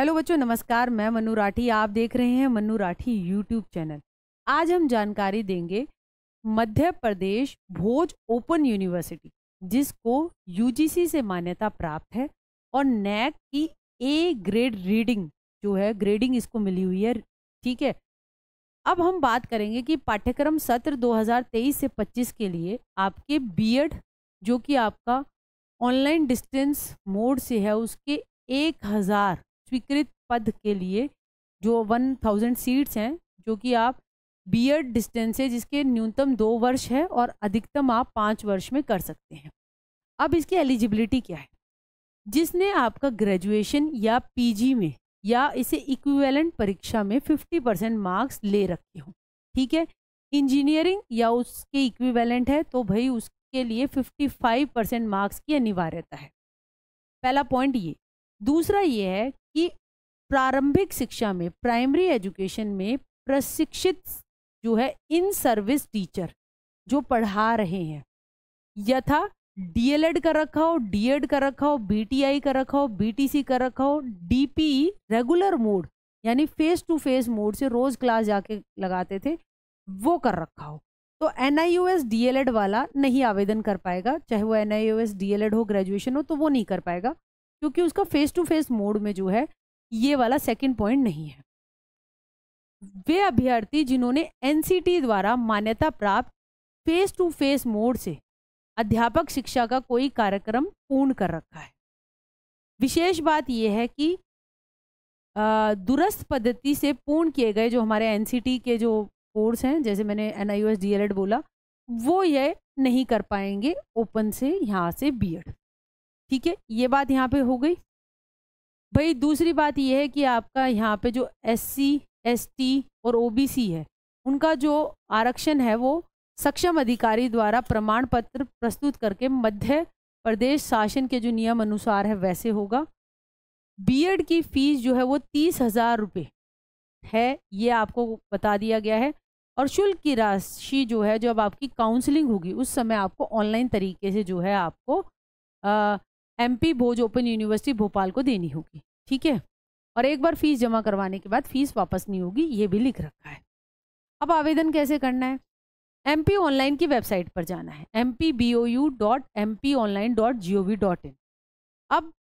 hello बच्चों नमस्कार मैं मनु राठी आप देख रहे हैं मनु राठी यूट्यूब चैनल आज हम जानकारी देंगे मध्य प्रदेश भोज ओपन यूनिवर्सिटी जिसको यूजीसी से मान्यता प्राप्त है और नैक की ए ग्रेड रीडिंग जो है ग्रेडिंग इसको मिली हुई है ठीक है अब हम बात करेंगे कि पाठ्यक्रम सत्र 2023 से 25 के लिए आपके बीएड जो कि आपका ऑनलाइन डिस्टेंस मोड से है उसके एक हज़ार स्वीकृत पद के लिए जो वन थाउजेंड सीट्स हैं जो कि आप बी एड डिस्टेंस है जिसके न्यूनतम दो वर्ष है और अधिकतम आप पाँच वर्ष में कर सकते हैं अब इसकी एलिजिबिलिटी क्या है जिसने आपका ग्रेजुएशन या पीजी में या इसे इक्विवेलेंट परीक्षा में फिफ्टी परसेंट मार्क्स ले रखे हों ठीक है इंजीनियरिंग या उसके इक्विवेलेंट है तो भाई उसके लिए फिफ्टी फाइव परसेंट मार्क्स की अनिवार्यता है पहला पॉइंट ये दूसरा ये है कि प्रारंभिक शिक्षा में प्राइमरी एजुकेशन में प्रशिक्षित जो है इन सर्विस टीचर जो पढ़ा रहे हैं यथा डीएलएड कर रखा हो डीएड कर रखा हो बीटीआई कर रखा हो बीटीसी कर रखा हो डीपी रेगुलर मोड यानी फेस टू फेस मोड से रोज क्लास जाके लगाते थे वो कर रखा हो तो N I U S D El Ed वाला नहीं आवेदन कर पाएगा चाहे वो N I U S D El Ed हो ग्रेजुएशन हो तो वो नहीं कर पाएगा क्योंकि उसका फेस टू फेस मोड में जो है ये वाला सेकंड पॉइंट नहीं है वे अभ्यर्थी जिन्होंने एनसीटी द्वारा मान्यता प्राप्त फेस टू फेस मोड से अध्यापक शिक्षा का कोई कार्यक्रम पूर्ण कर रखा है विशेष बात यह है कि दुरस्त पद्धति से पूर्ण किए गए जो हमारे एनसीटी के जो कोर्स हैं जैसे मैंने एन आई e बोला वो ये नहीं कर पाएंगे ओपन से यहाँ से बीएड ठीक है ये बात यहाँ पे हो गई भाई दूसरी बात यह है कि आपका यहाँ पे जो एससी, एसटी और ओबीसी है उनका जो आरक्षण है वो सक्षम अधिकारी द्वारा प्रमाण पत्र प्रस्तुत करके मध्य प्रदेश शासन के जो नियम अनुसार है वैसे होगा बीएड की फीस जो है वो तीस हज़ार रुपये है ये आपको बता दिया गया है और शुल्क की राशि जो है जब आपकी काउंसलिंग होगी उस समय आपको ऑनलाइन तरीके से जो है आपको MP Bhoj open university Bhopal को देनी होगी ठीक है और एक बार फीस जमा करवाने के बाद फीस वापस नहीं होगी ये भी लिख रखा है अब आवेदन कैसे करना है एम पी ऑनलाइन की वेबसाइट पर जाना है M P B O U dot M P online dot G O V dot in अब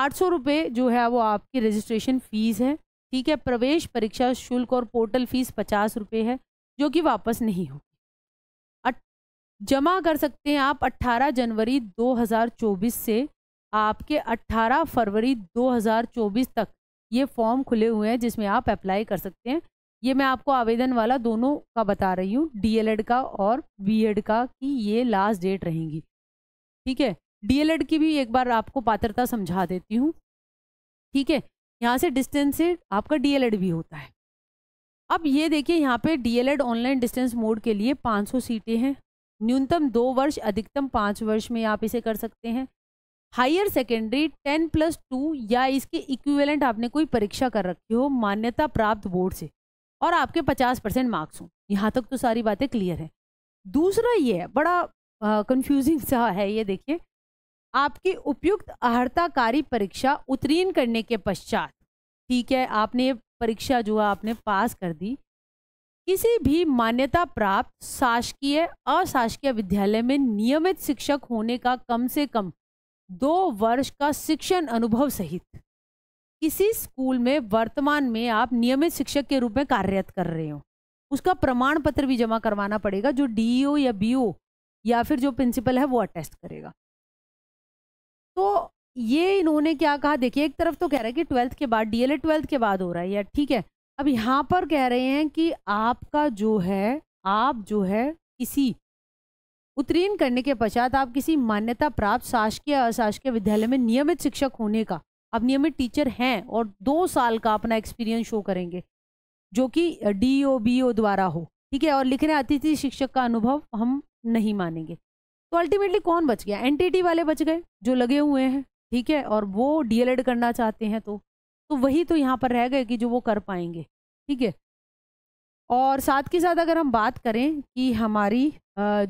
आठ सौ रुपये जो है वो आपकी रजिस्ट्रेशन फ़ीस है ठीक है प्रवेश परीक्षा शुल्क और पोर्टल फीस पचास रुपये है जो कि वापस नहीं होगी जमा कर सकते हैं आप 18 जनवरी 2024 से आपके 18 फरवरी 2024 तक ये फॉर्म खुले हुए हैं जिसमें आप अप्लाई कर सकते हैं ये मैं आपको आवेदन वाला दोनों का बता रही हूँ डीएलएड का और बीएड का कि ये लास्ट डेट रहेंगी ठीक है डीएलएड की भी एक बार आपको पात्रता समझा देती हूँ ठीक है यहाँ से डिस्टेंस से आपका डीएलएड भी होता है अब ये देखिए यहाँ पे डीएलएड ऑनलाइन डिस्टेंस मोड के लिए 500 सीटें हैं न्यूनतम दो वर्ष अधिकतम पाँच वर्ष में आप इसे कर सकते हैं higher secondary ten plus two या इसके इक्विवेलेंट आपने कोई परीक्षा कर रखी हो मान्यता प्राप्त बोर्ड से और आपके पचास परसेंट मार्क्स हों यहाँ तक तो सारी बातें क्लियर हैं दूसरा ये है बड़ा कन्फ्यूजिंग सा है ये देखिए आपकी उपयुक्त अहर्ताकारी परीक्षा उत्तीर्ण करने के पश्चात ठीक है आपने ये परीक्षा जो है आपने पास कर दी किसी भी मान्यता प्राप्त शासकीय अशासकीय विद्यालय में नियमित शिक्षक होने का कम से कम दो वर्ष का शिक्षण अनुभव सहित किसी स्कूल में वर्तमान में आप नियमित शिक्षक के रूप में कार्यरत कर रहे हो उसका प्रमाण पत्र भी जमा करवाना पड़ेगा जो डीईओ e या बीओ या फिर जो प्रिंसिपल है वो अटेस्ट करेगा तो ये इन्होंने क्या कहा देखिए एक तरफ तो कह रहा है कि ट्वेल्थ के बाद डीएलए e e ट्वेल्थ के बाद हो रहा है या ठीक है अब यहाँ पर कह रहे हैं कि आपका जो है आप जो है किसी उत्तीर्ण करने के पश्चात आप किसी मान्यता प्राप्त शासकीय अशासकीय विद्यालय में नियमित शिक्षक होने का आप नियमित टीचर हैं और दो साल का अपना एक्सपीरियंस शो करेंगे जो कि डी ओ बी ओ द्वारा हो ठीक है और लिखने अतिथि शिक्षक का अनुभव हम नहीं मानेंगे तो अल्टीमेटली कौन बच गया एनटीटी वाले बच गए जो लगे हुए हैं ठीक है और वो डीएलएड करना चाहते हैं तो तो वही तो यहाँ पर रह गए कि जो वो कर पाएंगे ठीक है और साथ के साथ अगर हम बात करें कि हमारी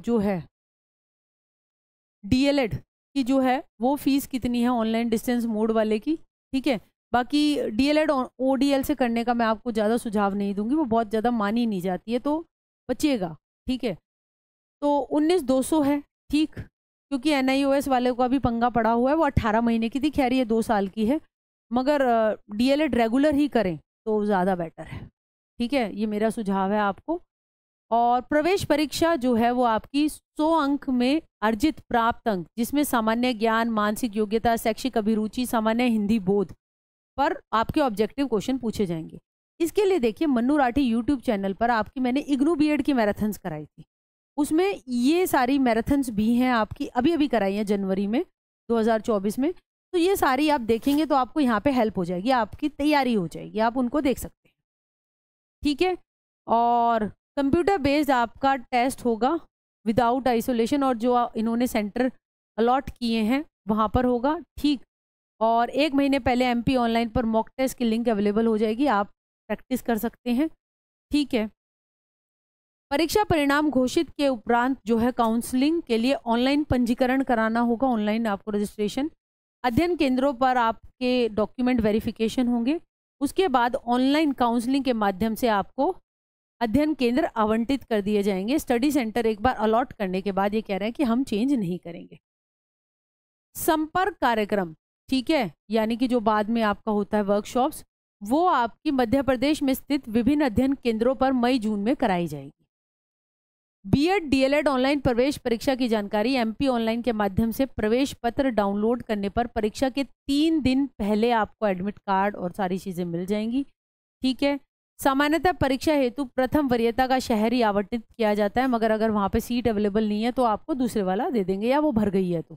जो है डीएलएड की जो है वो फीस कितनी है ऑनलाइन डिस्टेंस मोड वाले की ठीक है बाकी डीएलएड ओडीएल से करने का मैं आपको ज़्यादा सुझाव नहीं दूंगी वो बहुत ज़्यादा मानी नहीं जाती है तो बचिएगा ठीक है तो उन्नीस दो सौ है ठीक क्योंकि एन वाले को अभी पंगा पड़ा हुआ है वो अट्ठारह महीने की थी खैर ये दो साल की है मगर डीएलएड रेगुलर ही करें तो ज़्यादा बेटर है ठीक है ये मेरा सुझाव है आपको और प्रवेश परीक्षा जो है वो आपकी 100 अंक में अर्जित प्राप्त अंक जिसमें सामान्य ज्ञान मानसिक योग्यता शैक्षिक अभिरुचि सामान्य हिंदी बोध पर आपके ऑब्जेक्टिव क्वेश्चन पूछे जाएंगे इसके लिए देखिए मन्नू राठी यूट्यूब चैनल पर आपकी मैंने इग्नू बी की मैराथन्स कराई थी उसमें ये सारी मैराथन्स भी हैं आपकी अभी अभी कराई हैं जनवरी में 2024 में तो ये सारी आप देखेंगे तो आपको यहाँ पे हेल्प हो जाएगी आपकी तैयारी हो जाएगी आप उनको देख सकते हैं ठीक है और कंप्यूटर बेस्ड आपका टेस्ट होगा विदाउट आइसोलेशन और जो इन्होंने सेंटर अलॉट किए हैं वहाँ पर होगा ठीक और एक महीने पहले एम ऑनलाइन पर मॉक टेस्ट की लिंक अवेलेबल हो जाएगी आप प्रैक्टिस कर सकते हैं ठीक है परीक्षा परिणाम घोषित के उपरांत जो है काउंसलिंग के लिए ऑनलाइन पंजीकरण कराना होगा ऑनलाइन आपको रजिस्ट्रेशन अध्ययन केंद्रों पर आपके डॉक्यूमेंट वेरिफिकेशन होंगे उसके बाद ऑनलाइन काउंसलिंग के माध्यम से आपको अध्ययन केंद्र आवंटित कर दिए जाएंगे स्टडी सेंटर एक बार अलॉट करने के बाद ये कह रहे हैं कि हम चेंज नहीं करेंगे संपर्क कार्यक्रम ठीक है यानी कि जो बाद में आपका होता है वर्कशॉप्स वो आपकी मध्य प्रदेश में स्थित विभिन्न अध्ययन केंद्रों पर मई जून में कराई जाएगी बीएड डीएलएड ऑनलाइन प्रवेश परीक्षा की जानकारी एमपी ऑनलाइन के माध्यम से प्रवेश पत्र डाउनलोड करने पर परीक्षा के तीन दिन पहले आपको एडमिट कार्ड और सारी चीज़ें मिल जाएंगी ठीक है सामान्यतः परीक्षा हेतु प्रथम वरीयता का शहर ही आवंटित किया जाता है मगर अगर वहाँ पे सीट अवेलेबल नहीं है तो आपको दूसरे वाला दे देंगे या वो भर गई है तो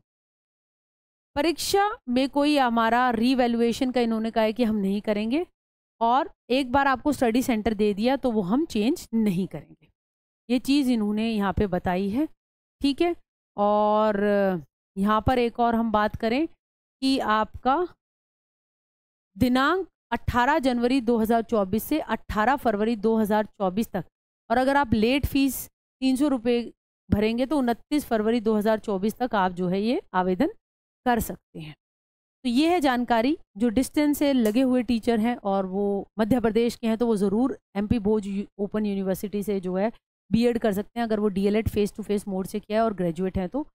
परीक्षा में कोई हमारा रीवैल्यूएशन का इन्होंने कहा है कि हम नहीं करेंगे और एक बार आपको स्टडी सेंटर दे दिया तो वो हम चेंज नहीं करेंगे ये चीज़ इन्होंने यहाँ पे बताई है ठीक है और यहाँ पर एक और हम बात करें कि आपका दिनांक 18 जनवरी 2024 से 18 फरवरी 2024 तक और अगर आप लेट फीस तीन सौ रुपये भरेंगे तो उनतीस फरवरी 2024 तक आप जो है ये आवेदन कर सकते हैं तो ये है जानकारी जो डिस्टेंस से लगे हुए टीचर हैं और वो मध्य प्रदेश के हैं तो वो ज़रूर एमपी भोज ओपन यूनिवर्सिटी से जो है बीएड कर सकते हैं अगर वो DElEd face to face mode से किया है और ग्रेजुएट हैं तो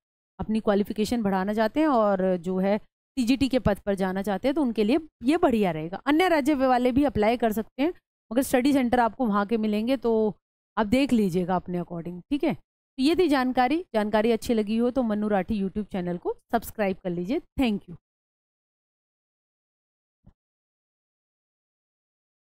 अपनी क्वालिफिकेशन बढ़ाना चाहते हैं और जो है सीजीटी के पद पर जाना चाहते हैं तो उनके लिए ये बढ़िया रहेगा अन्य राज्य वाले भी अप्लाई कर सकते हैं मगर स्टडी सेंटर आपको वहाँ के मिलेंगे तो आप देख लीजिएगा अपने अकॉर्डिंग ठीक है तो ये थी जानकारी जानकारी अच्छी लगी हो तो मनु राठी यूट्यूब चैनल को सब्सक्राइब कर लीजिए थैंक यू